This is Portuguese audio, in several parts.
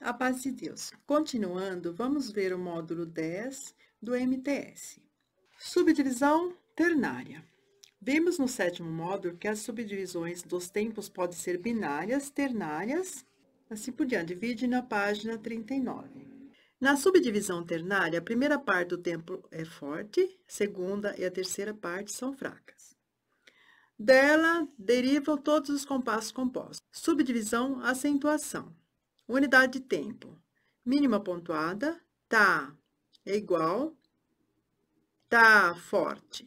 A paz de Deus. Continuando, vamos ver o módulo 10 do MTS. Subdivisão ternária. Vimos no sétimo módulo que as subdivisões dos tempos podem ser binárias, ternárias, assim por diante. Divide na página 39. Na subdivisão ternária, a primeira parte do tempo é forte, a segunda e a terceira parte são fracas. Dela derivam todos os compassos compostos. Subdivisão, acentuação. Unidade de tempo. Mínima pontuada, tá é igual, tá forte.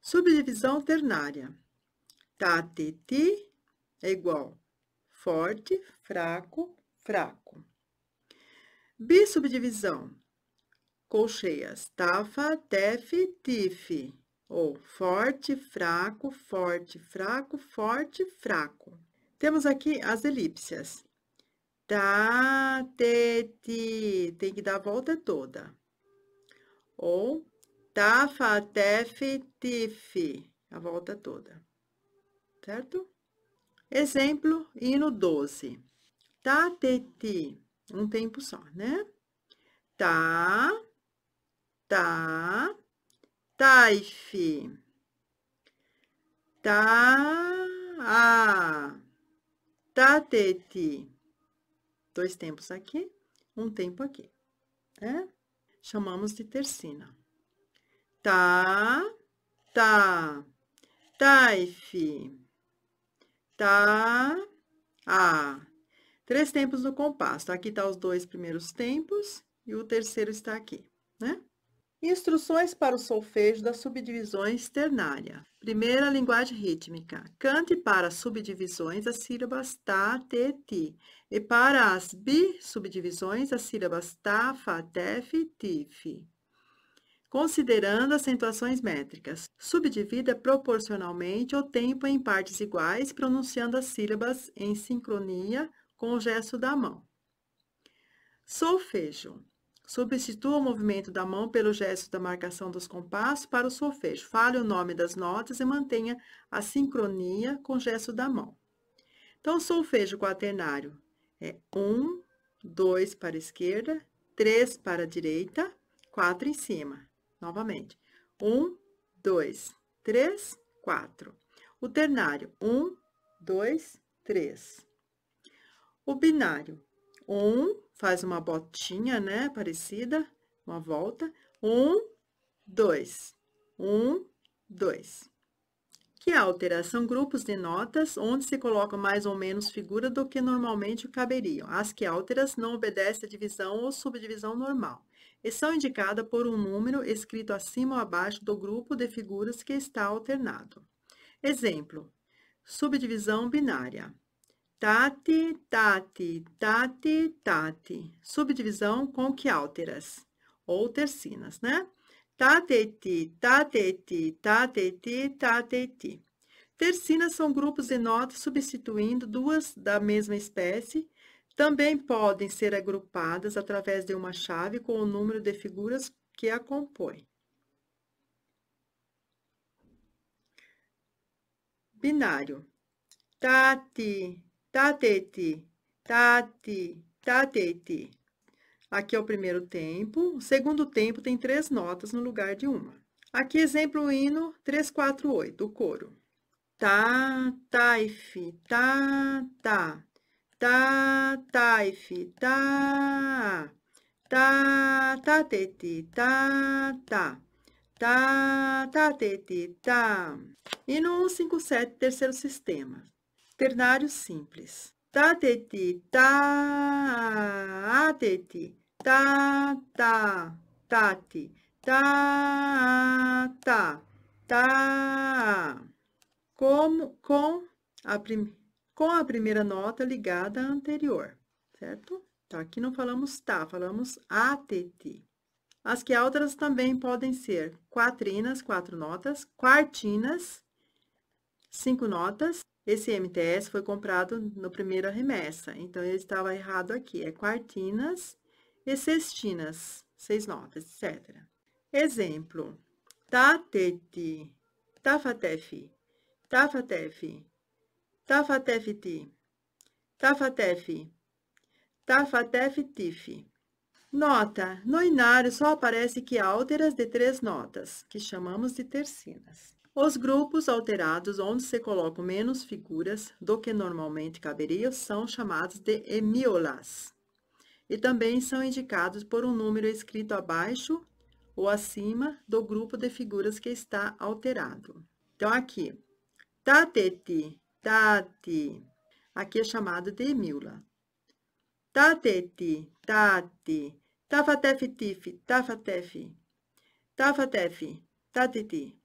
Subdivisão ternária. Tá titi é igual forte, fraco, fraco. Bisubdivisão. Colcheias. Tafa, tef, tife, Ou forte, fraco, forte, fraco, forte, fraco. Temos aqui as elipsias tateti. Tá, Tem que dar a volta toda. Ou tá, f A volta toda. Certo? Exemplo, hino 12. Tateti. Tá, um tempo só, né? Tá, tá, taife. Tá, a, ah. tateti dois tempos aqui, um tempo aqui, né? Chamamos de tercina. Tá, tá, taife, tá, a. Três tempos no compasso. Aqui tá os dois primeiros tempos e o terceiro está aqui, né? Instruções para o solfejo das subdivisões ternária. Primeira, linguagem rítmica. Cante para as subdivisões as sílabas ta, tá, te, ti. E para as bi-subdivisões as sílabas ta, tá, fa, tef, tif. Considerando acentuações métricas, subdivida proporcionalmente o tempo em partes iguais, pronunciando as sílabas em sincronia com o gesto da mão. Solfejo. Substitua o movimento da mão pelo gesto da marcação dos compassos para o solfejo. Fale o nome das notas e mantenha a sincronia com o gesto da mão. Então, solfejo quaternário é 1, 2 para a esquerda, 3 para a direita, 4 em cima. Novamente, 1, 2, 3, 4. O ternário, 1, 2, 3. O binário, um, faz uma botinha, né, parecida, uma volta. Um, dois. Um, dois. Que é altera são grupos de notas, onde se coloca mais ou menos figura do que normalmente caberiam. As que alteras não obedecem à divisão ou subdivisão normal e são indicadas por um número escrito acima ou abaixo do grupo de figuras que está alternado. Exemplo, subdivisão binária. Tati, tati, tati, tati. Subdivisão com que alteras ou tercinas, né? Tateti, tateti, tateti, tateti. Tercinas são grupos de notas substituindo duas da mesma espécie. Também podem ser agrupadas através de uma chave com o número de figuras que a compõem. Binário. Tati, tatete, tati, tatete. Aqui é o primeiro tempo. O segundo tempo tem três notas no lugar de uma. Aqui, exemplo, hino 348, o coro. Ta, taife, ta, ta. Ta, taife, ta. Ta, tatete, ta, ta. Ta, tatete, ta. no 157, terceiro sistema ternário simples. Ta, tá, te, ti, ta, tá. a, ah, te, ti, ta, tá, ta, ta, ti, ta, ta, ta. Como, com a, prim, com a primeira nota ligada à anterior, certo? Então, aqui não falamos ta falamos a, te, ti. As que altas também podem ser quatrinas, quatro notas, quartinas, cinco notas, esse MTS foi comprado no primeiro remessa, então, ele estava errado aqui, é quartinas e sextinas, seis notas, etc. Exemplo, tateti, tafatefi, tafatefi, tafatefiti, tafatefi, tafatefitifi. Nota, no inário só aparece que há alteras de três notas, que chamamos de tercinas. Os grupos alterados onde se colocam menos figuras do que normalmente caberia, são chamados de emiolas e também são indicados por um número escrito abaixo ou acima do grupo de figuras que está alterado. Então, aqui, tateti, tati, aqui é chamado de hemíola. Tateti, tati, tafatef, tifi, tafatef, tafatef, tateti.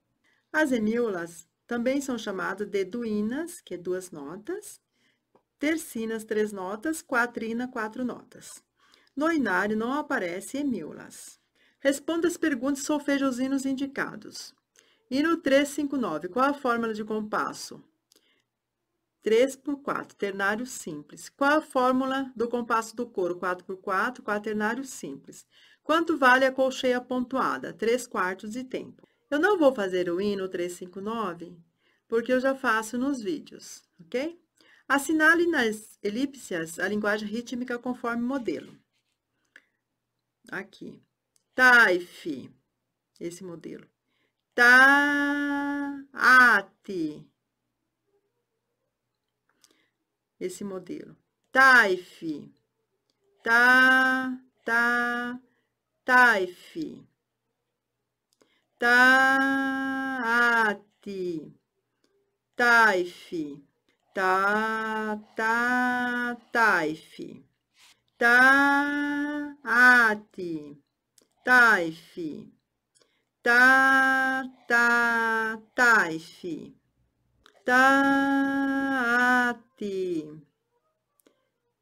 As emíolas também são chamadas de duínas, que é duas notas, tercinas, três notas, quatrina, quatro notas. No inário não aparece emíolas. Responda as perguntas e os hinos indicados. Hino 359, qual a fórmula de compasso? 3 por 4, ternário simples. Qual a fórmula do compasso do coro? 4 por 4, quaternário simples. Quanto vale a colcheia pontuada? 3 quartos de tempo. Eu não vou fazer o hino 359, porque eu já faço nos vídeos, ok? Assinale nas elipsias a linguagem rítmica conforme modelo. Aqui. Taif, esse modelo. Taati, esse modelo. Taif, ta, ta, taif. Taati. Taife. Ta, ta, taife. Taati. Taife. Ta, ta, taife. Taati.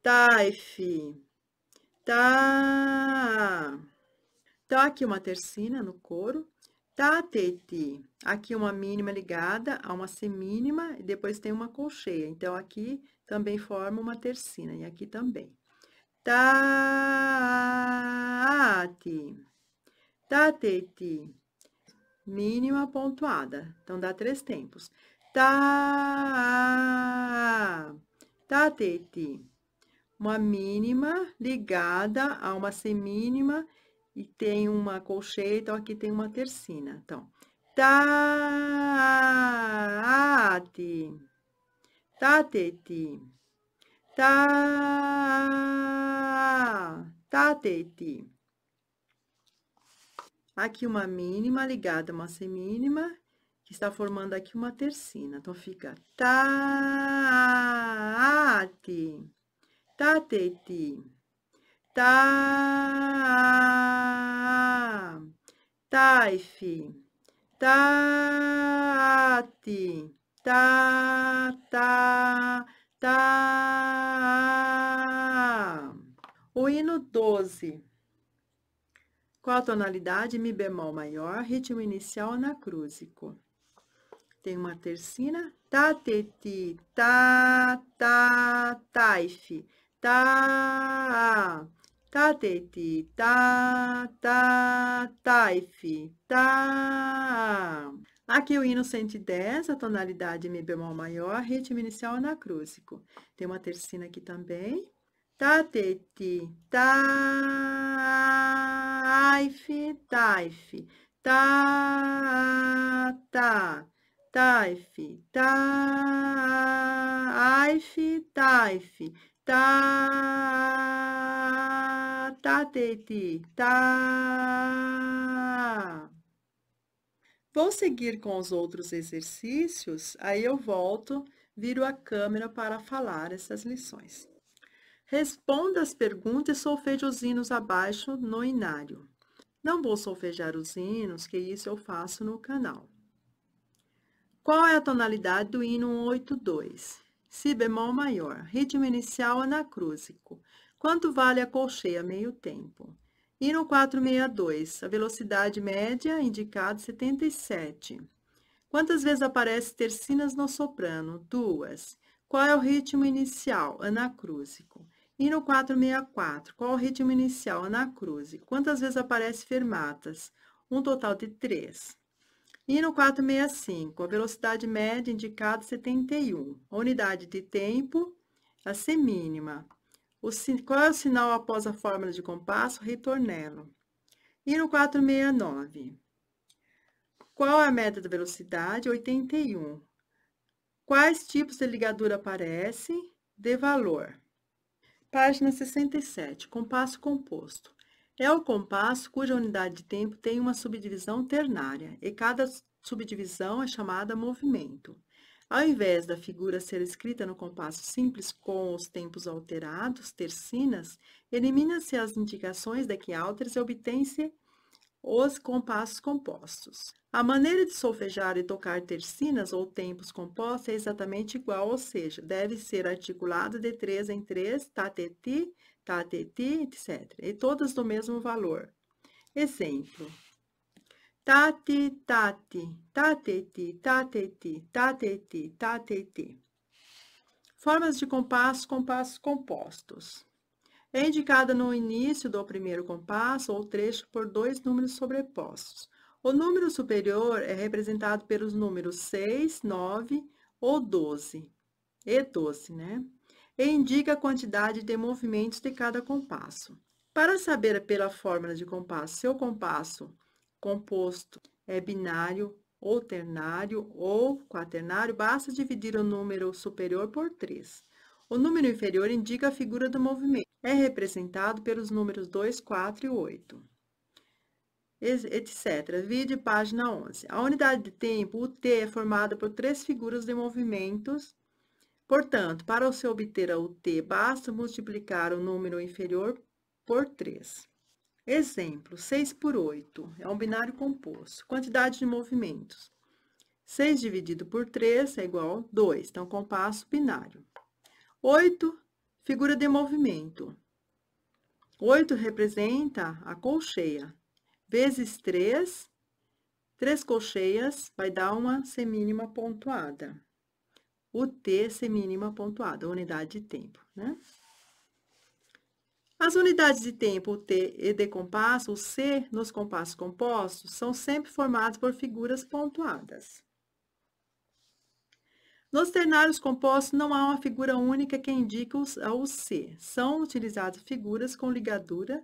Taife. Ta. Então, aqui uma tercina no coro tateti. Tá, aqui uma mínima ligada a uma semínima e depois tem uma colcheia. Então, aqui também forma uma tercina e aqui também. tá Tateti. Tá, mínima pontuada. Então, dá três tempos. tá Tateti. Tá, uma mínima ligada a uma semínima e e tem uma colcheia, então aqui tem uma tercina. Então, taate, tateti, ta, ti Aqui uma mínima ligada a uma semínima, que está formando aqui uma tercina. Então, fica taate, tateti. Ta, tá. taife, tá, taati, tá, ta, ta, ta. O hino 12. Qual a tonalidade? Mi bemol maior, ritmo inicial anacrúsico. Tem uma tercina. Ta, te, ti, ta, ta, taife, ta, tateti, tá, ta, tá, ta, tá, taife, ta. Aqui o hino 110, a tonalidade mi bemol maior, ritmo inicial anacrúsico. Tem uma tercina aqui também. Tateti, taife, taife, ta, ta, taife, taife, taife, ta tatateti, tá. Vou seguir com os outros exercícios, aí eu volto, viro a câmera para falar essas lições. Responda as perguntas e solfeje os hinos abaixo no inário. Não vou solfejar os hinos, que isso eu faço no canal. Qual é a tonalidade do hino 182? Si bemol maior, ritmo inicial anacrúsico. Quanto vale a colcheia? Meio tempo. E no 462, a velocidade média indicada 77. Quantas vezes aparece tercinas no soprano? Duas. Qual é o ritmo inicial? Anacrúsico. E no 464, qual é o ritmo inicial? Anacrúsico. Quantas vezes aparece fermatas? Um total de três. E no 465, a velocidade média indicada 71. A unidade de tempo, a semínima. O, qual é o sinal após a fórmula de compasso? Ritornelo. E no 469? Qual é a meta da velocidade? 81. Quais tipos de ligadura aparecem? De valor. Página 67. Compasso composto. É o compasso cuja unidade de tempo tem uma subdivisão ternária e cada subdivisão é chamada movimento. Ao invés da figura ser escrita no compasso simples com os tempos alterados, tercinas, elimina-se as indicações de que alteres e obtém-se os compassos compostos. A maneira de solfejar e tocar tercinas ou tempos compostos é exatamente igual, ou seja, deve ser articulado de três em três, tateti, tá, tateti, tá, etc. E todas do mesmo valor. Exemplo. Tati, tati, tateti, tateti, tateti, tateti. Formas de compasso, compassos compostos. É indicada no início do primeiro compasso ou trecho por dois números sobrepostos. O número superior é representado pelos números 6, 9 ou 12, e 12, né? E indica a quantidade de movimentos de cada compasso. Para saber pela fórmula de compasso se o compasso composto é binário ou ternário ou quaternário, basta dividir o número superior por 3. O número inferior indica a figura do movimento. É representado pelos números 2, 4 e 8, etc. Vide página 11. A unidade de tempo, o T, é formada por três figuras de movimentos. Portanto, para se obter o T, basta multiplicar o número inferior por 3. Exemplo, 6 por 8 é um binário composto. Quantidade de movimentos. 6 dividido por 3 é igual a 2, então, compasso binário. 8, figura de movimento. 8 representa a colcheia. Vezes 3, 3 colcheias vai dar uma semínima pontuada. O T, semínima pontuada, unidade de tempo, né? As unidades de tempo T e de compasso, o C nos compassos compostos, são sempre formados por figuras pontuadas. Nos ternários compostos, não há uma figura única que indique o C. São utilizadas figuras com ligadura,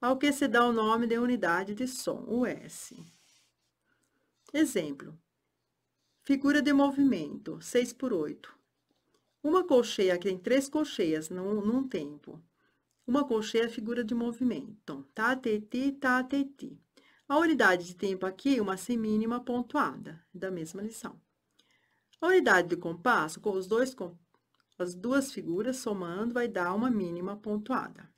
ao que se dá o nome de unidade de som, o S. Exemplo. Figura de movimento, 6 por 8. Uma colcheia que tem três colcheias num, num tempo. Uma colcheia é a figura de movimento. Tateti, tá, tateti. Tá, a unidade de tempo aqui é uma semínima pontuada, da mesma lição. A unidade de compasso, com os dois, com as duas figuras somando, vai dar uma mínima pontuada.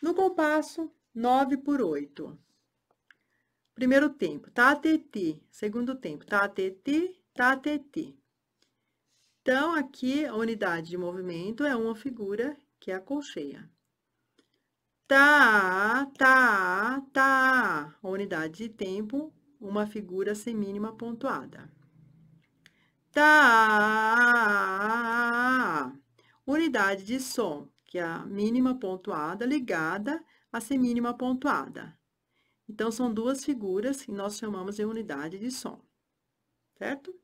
No compasso, 9 por 8. Primeiro tempo, tateti. Tá, Segundo tempo, tateti, tateti. Então, aqui, a unidade de movimento é uma figura que é a colcheia. Tá, tá, tá. A unidade de tempo, uma figura semínima pontuada. Tá. Unidade de som, que é a mínima pontuada ligada à semínima pontuada. Então, são duas figuras que nós chamamos de unidade de som, certo?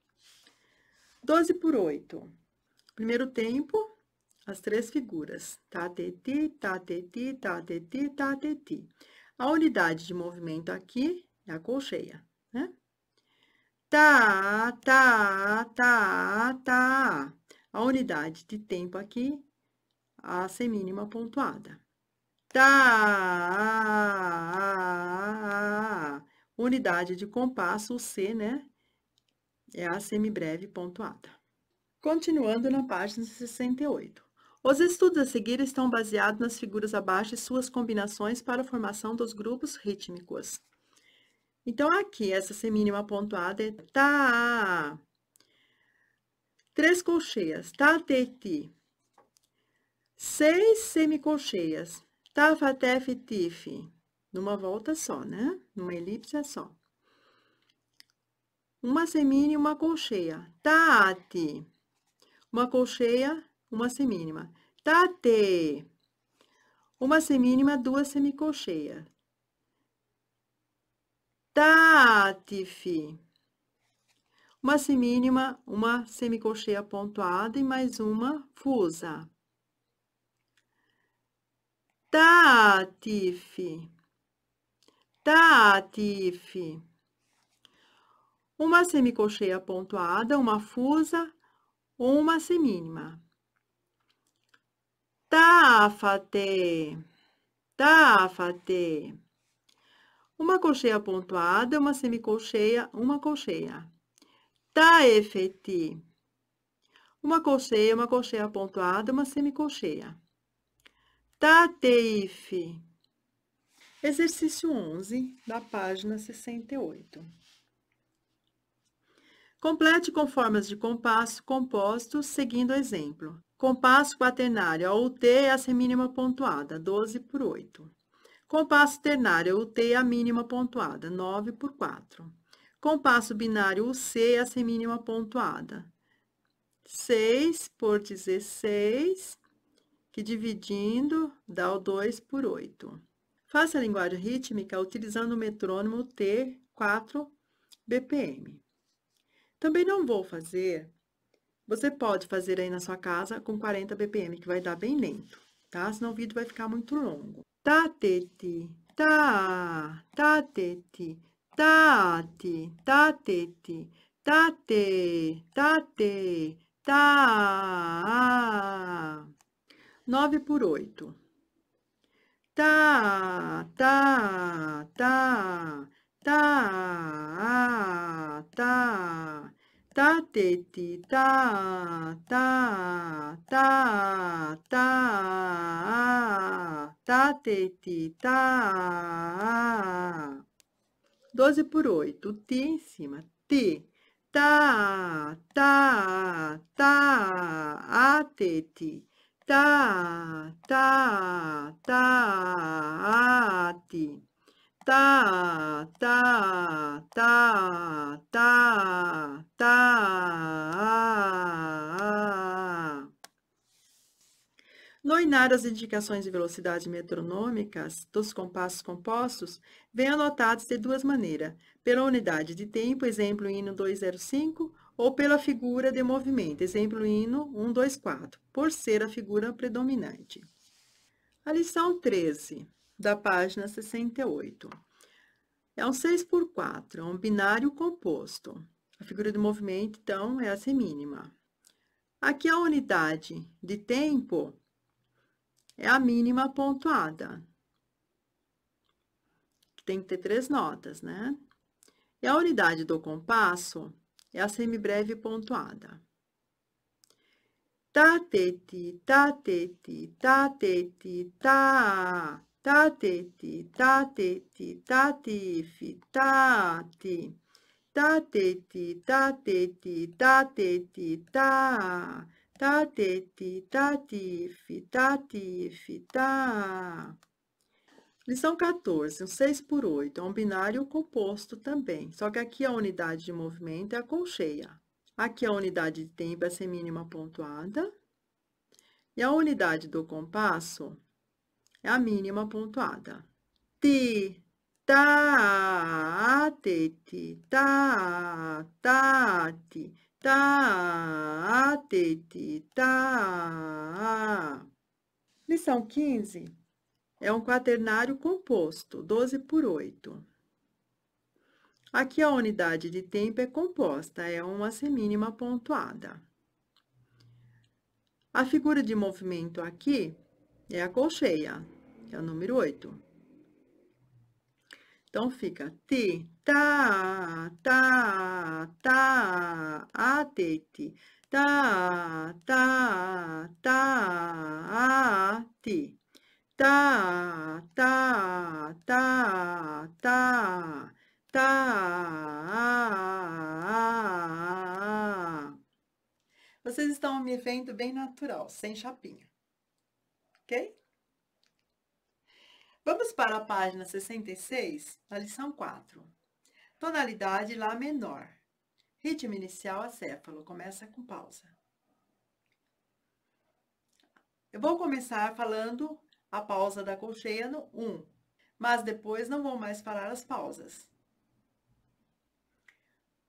12 por 8. Primeiro tempo, as três figuras, tateti, tateti, tateti, tateti. A unidade de movimento aqui é a colcheia, né? Tá, tá, tá, tá. A unidade de tempo aqui, a semínima pontuada. Tá, unidade de compasso, o C, né? É a semibreve pontuada. Continuando na página 68. Os estudos a seguir estão baseados nas figuras abaixo e suas combinações para a formação dos grupos rítmicos. Então, aqui, essa semínima pontuada é ta, tá, três colcheias, tá te, ti, seis semicolcheias, tá fa, tef, tif, numa volta só, né? Numa elipse é só. Uma semínima uma colcheia, tá ti, uma colcheia, uma semínima. Tate, uma semínima, duas semicolcheias. Tatife, uma semínima, uma semicolcheia pontuada e mais uma fusa. Tatife, tatife, uma semicolcheia pontuada, uma fusa, uma semínima. Tafate, tafate. Uma colcheia pontuada, uma semicolcheia, uma colcheia. Taefeti. Tá, uma colcheia, uma colcheia pontuada, uma semicolcheia. Tateife. Tá, Exercício 11, da página 68. Complete com formas de compasso compostos, seguindo o exemplo. Compasso quaternário, a UT é a semínima pontuada, 12 por 8. Compasso ternário, a UT é a mínima pontuada, 9 por 4. Compasso binário, UC é a semínima pontuada, 6 por 16, que dividindo dá o 2 por 8. Faça a linguagem rítmica utilizando o metrônomo T4 BPM. Também não vou fazer você pode fazer aí na sua casa com 40 BPM, que vai dar bem lento, tá? Senão o vídeo vai ficar muito longo. Tateti, tá, tete, tá, tateti, tá, tate, tá, 9 tá, tá, tá, por 8. Tá, tá, tá, tá, tá ta tá, te ti ta tá, ta tá, ta ta ta te ti ta doze por oito ti em cima ti ta ta ta a te ti ta ta ta a ti ta ta ta ta tá. tá, tá, tá ah. Noinar as indicações de velocidade metronômicas dos compassos compostos vem anotados de duas maneiras, pela unidade de tempo, exemplo hino 205, ou pela figura de movimento, exemplo hino 124, por ser a figura predominante. A lição 13 da página 68. É um 6 por 4, é um binário composto. A figura do movimento, então, é a semínima. Aqui a unidade de tempo é a mínima pontuada. Tem que ter três notas, né? E a unidade do compasso é a semibreve pontuada. Ta, te, ti, ta, te, ti, ta, te, ti, ta tateti, tateti, tatifi, tati, tateti, tateti, tateti, ta, tateti, tatifi, tatifi, ta. Lição 14, um 6 por 8, é um binário composto também, só que aqui a unidade de movimento é a colcheia. Aqui a unidade de tempo é semínima pontuada. E a unidade do compasso é a mínima pontuada. Ti, ta, te, ti, ta, ta, ti, ta, te, ti, ta. Lição 15 é um quaternário composto, 12 por 8. Aqui a unidade de tempo é composta, é uma semínima pontuada. A figura de movimento aqui é a colcheia, é o número 8. Então, fica ti, ta, ta, ta, ateti, ta, ta, ta, ati, ta, ta, ta, ta, ta. Vocês estão me vendo bem natural, sem chapinha, ok? Vamos para a página 66, na lição 4. Tonalidade Lá menor. Ritmo inicial acéfalo, começa com pausa. Eu vou começar falando a pausa da colcheia no 1, mas depois não vou mais falar as pausas.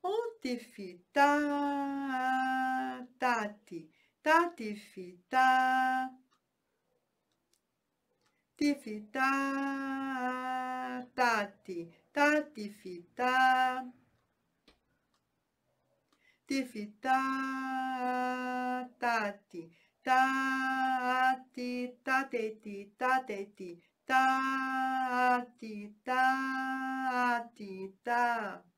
Ontifi, tá, tati, tatifi, Ta. ti fita tati tati fita ti fita tati tati tate ti tate ti tati tati tati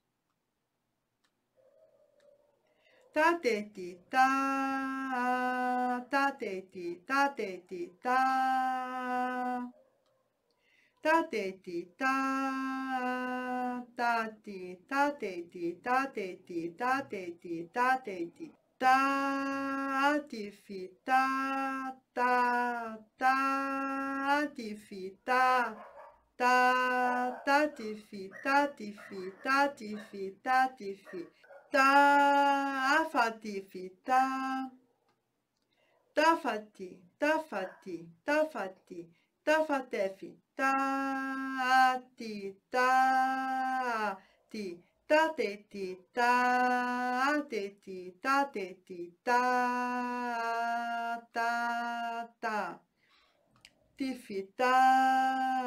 ta te ti ta ta te ti ta te ti ta ta te ti ta ta ti ta te ti ta te ti ta te ti ta te ti ta ti fi ta ta ta ti fi ta ta ta ti fi ta ti fi ta ti fi ta ti fi Ta tafati fita tafati tafati tafati tafatefi ta taati ta taateti tateti ta ti ta ti ta tifi ta ti ti ti ta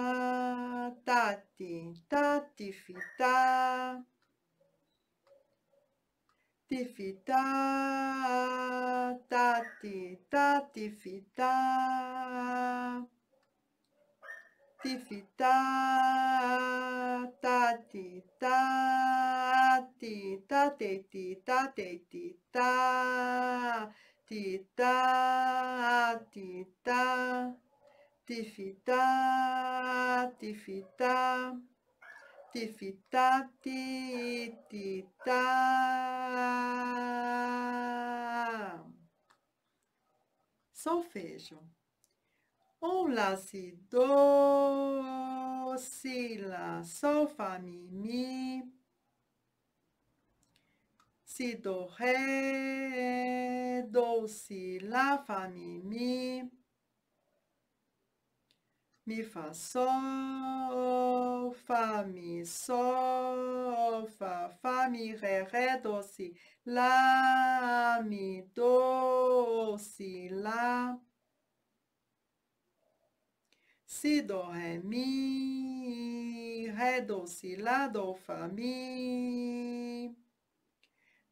ta ta ta ta ta ta ta tati tatifita ta, ti fi ta ta ti ta ti fi ta ti fi ta ta ti ta ti ta te ti ta te ti ta ti ta ti ta ti fi ta ti fi ta tifitati titá. Solfejo. Um, lá, si, do, si, lá, sol, fa mi, mi. Si, do, ré, do, si, lá, fa mi, mi. Mi, Fá, Sol, Fá, Mi, Sol, Fá, Fá, Mi, Ré, Ré, Dó, Si, Lá, Mi, Dó, Si, Lá. Si, Dó, Ré, Mi, Ré, Dó, Si, Lá, Dó, Fá, Mi.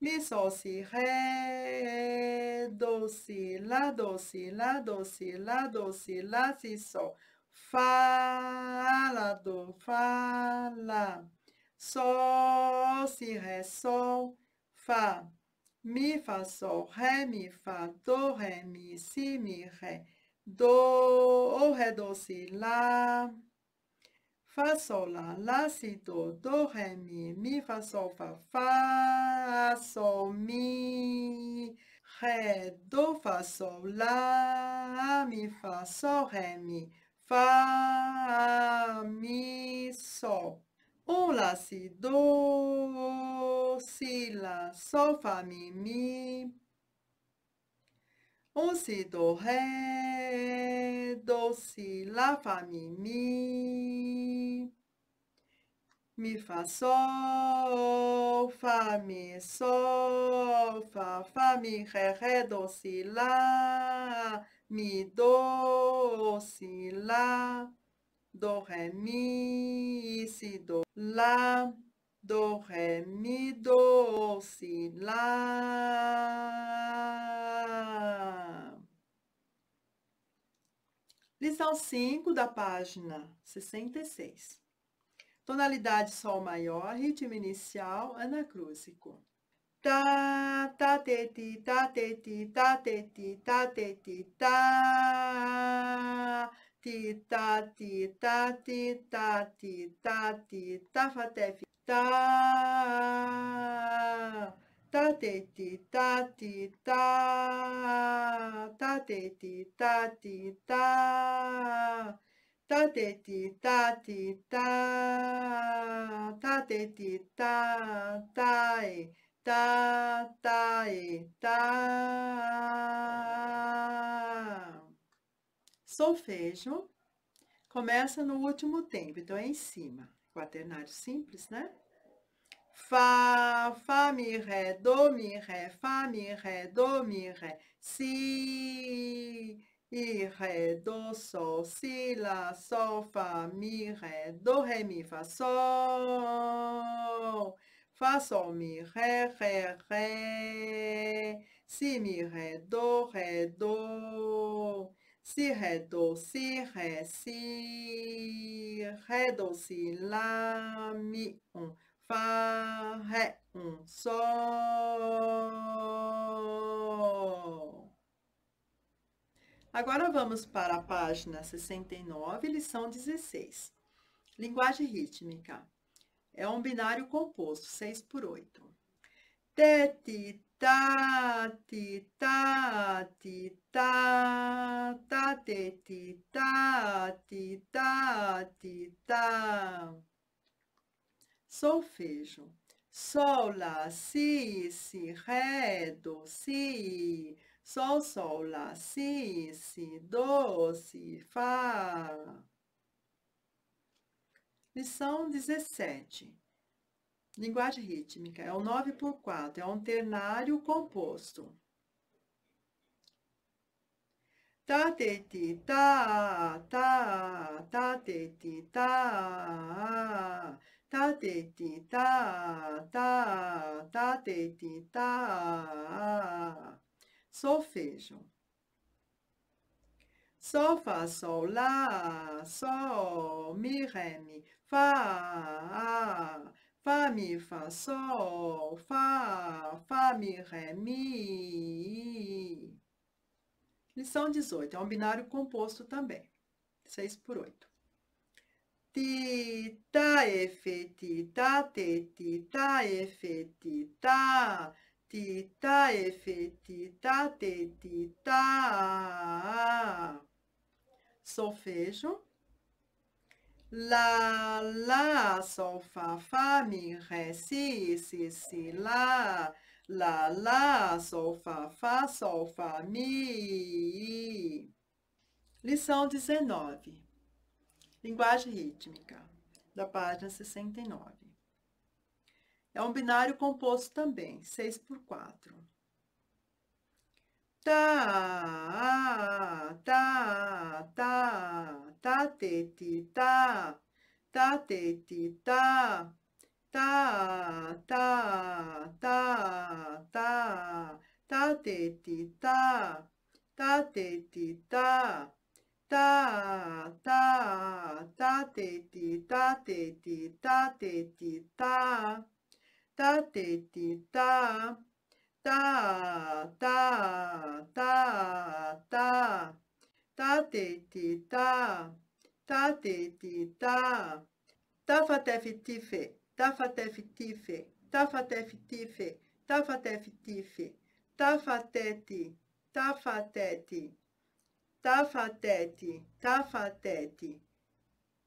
Mi, Sol, Si, Ré, Dó, Si, Lá, Dó, Si, Lá, Dó, Si, Lá, Dó, Si, Lá, Si, Sol do fala. Sol, si, ré, sol, fá. Mi, fá, sol, ré, mi, fá, do, ré, mi, si, mi, ré. Do, ré, do, si, lá. Fá, sol, lá, lá, si, do, do, ré, mi, mi, fá, sol, fá, fá, sol, mi. Ré, do, fá, sol, lá, mi, fá, sol, ré, mi. Fá, Mi, Sol. Um, Lá, Si, Do, Si, Lá, Sol, Fá, Mi, Mi. Um, Si, Do, Ré, Do, Si, Lá, Fá, Mi, Mi. Mi, Fá, Sol, Fá, Mi, Sol, Fá, Fá, Mi, Ré, Ré, Do, Si, Lá. Mi, do, si, lá, do, ré, mi, si, do, lá, do, ré, mi, do, si, lá. Lição 5 da página 66. Tonalidade Sol maior, ritmo inicial, anacrúsico. ta ta te ti ta te ti ta te ti ta te ti ta ti ta ti ta ti ta ti ta ti ta fa te fi ta ta te ti ta ti ta ta te ti ta ti ta ta te ti ta ti ta ta te ti ta ta e ta tá, ta tá, e ta tá. Solfejo começa no último tempo, então é em cima. Quaternário simples, né? Fá, fa Mi, Ré, Do, Mi, Ré, fa Mi, Ré, Do, Mi, Ré, Si, I, Ré, Do, Sol, Si, Lá, Sol, fa Mi, Ré, Do, Ré, Mi, Fá, Sol sol mi, ré, ré, ré. Si, mi, ré, do, ré, do. Si, ré, do, si, ré, si. Ré, do, si, lá, mi, um. Fá, ré, um, sol. Agora vamos para a página 69, lição 16. Linguagem rítmica. É um binário composto, 6 por 8. Ti ta, ti, tá, ta, ti, tá, ta, ta, tá, te, ti, ta, ti, ta, ti, ta. Solfejo. Sol, lá, si, si, ré, do, si. Sol, sol, lá, si, si, do, si, fá. Lição 17. Linguagem rítmica. É o 9 por 4. É um ternário composto. Ta te ti ta ta ta te ti ta ta te ti ta ta ta te ti ta solfejo Sol, fa Sol, Lá, Sol, Mi, Ré, Mi, Fá, Fá, Mi, Fá, Sol, Fá, Fá, Mi, Ré, Mi. Lição 18, é um binário composto também, 6 por 8. Ti, ta, efe, ti, ta, te, ti, ta, efe, ti, ta, ti, ta, efe, ti, ta, te, ti, ta. Solfejo. La, la, sol, fa, fa, mi, ré, si, si, si, la. La, la, sol, fa, fa, sol, fa, mi. Lição 19. Linguagem rítmica, da página 69. É um binário composto também, 6 por 4. タたたたタてタたててたたたたたたててたタてタたたたタテてたタてティタタ tá, tá, tá, tá, tá, te, ti, tá, tá, te, ti, tá, tafatef, tife, tafatef, tife, tafatef, tife, tafatef, tife, tafatete, tafatete, tafatete, tafatete,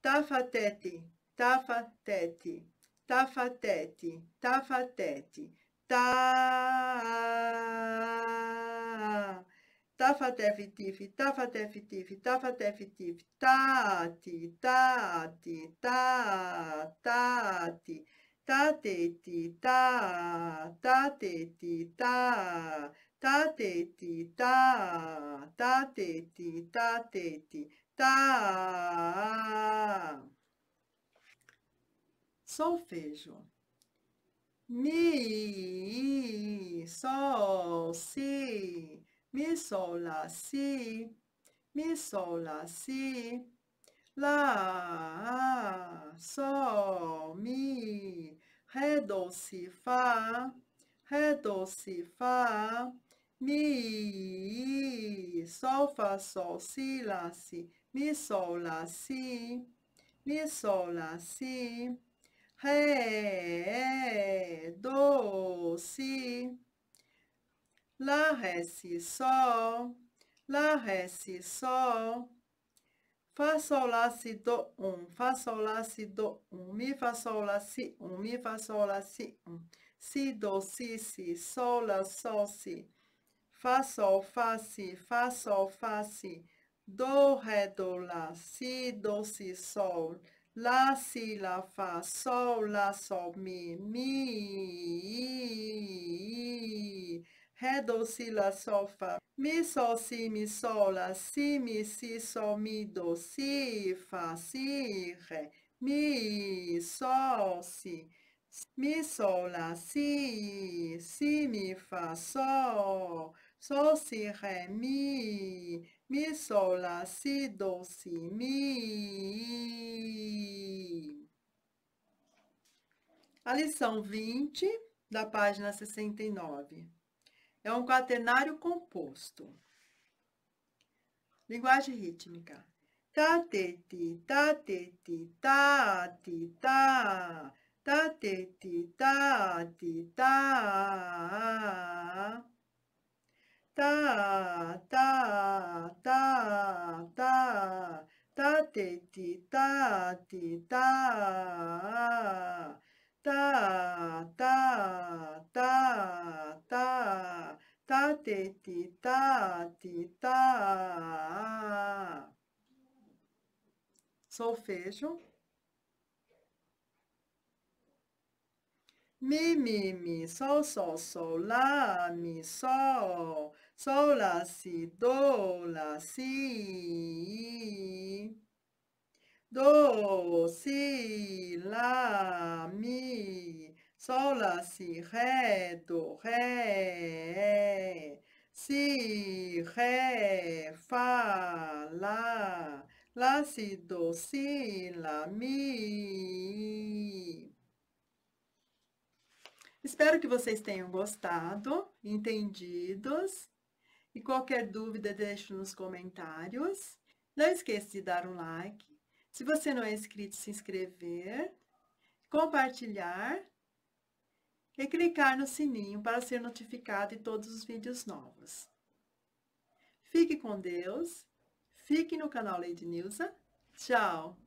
tafatete, tafatete, tafatete, tafatete, tá ta tafatefitifi ta tati tati ta tati ta ta tateti ta tateti ta, tateti tateti ta solfejo Mi, Sol, Si, Mi, Sol, La, Si, Mi, Sol, La, Si, la Sol, Mi, Ré, Do, Si, Fá, Ré, Do, Si, Fá, Mi, Sol, Fá, Sol, Si, la Si, Mi, Sol, la Si, Mi, Sol, la Si, Ré, Do, Si. Lá, Ré, Si, Sol. Lá, Ré, Si, Sol. Fá, Sol, Lá, Si, Do, Um. Fá, Sol, Lá, Si, Do, Um. Mi, Fá, Sol, Lá, Si, Um. Mi, Fá, Sol, Lá, Si, Um. Si, Do, Si, Si. Sol, Lá, Sol, Si. Fá, Sol, Fá, Si. Fá, Sol, Fá, Si. Do, Ré, Do, Lá. Si, Do, Si, Sol. Lá, si, lá, fá, sol, lá, sol, mi, mi, ré, do, si, lá, sol, fá, mi, sol, si, mi, sol, lá, si, mi, si, sol, mi, do, si, fá, si, ré, mi, sol, si, mi, sol, lá, si, si, mi, fá, sol, sol, si, ré, mi, Mi, Sol, La, Si, Do, Si, Mi. A lição 20 da página 69. É um quaternário composto. Linguagem rítmica. Ta, te, ti, ta, te, ti, ta, ti, ta. Ta, te, ti, ta, ti, ta tá, tá, tá, tá, tá, te, ti, tá, ti, tá, tá, tá, tá, tá, tá, te, ti, tá, ti, tá. Solfejo. 咪咪咪，嗦嗦嗦，啦咪嗦，嗦啦西哆，啦西哆西啦咪，嗦啦西嘿哆嘿，西嘿发啦，啦西哆西啦咪。Espero que vocês tenham gostado, entendidos. E qualquer dúvida, deixe nos comentários. Não esqueça de dar um like. Se você não é inscrito, se inscrever, compartilhar e clicar no sininho para ser notificado de todos os vídeos novos. Fique com Deus, fique no canal Lady Nilza. Tchau!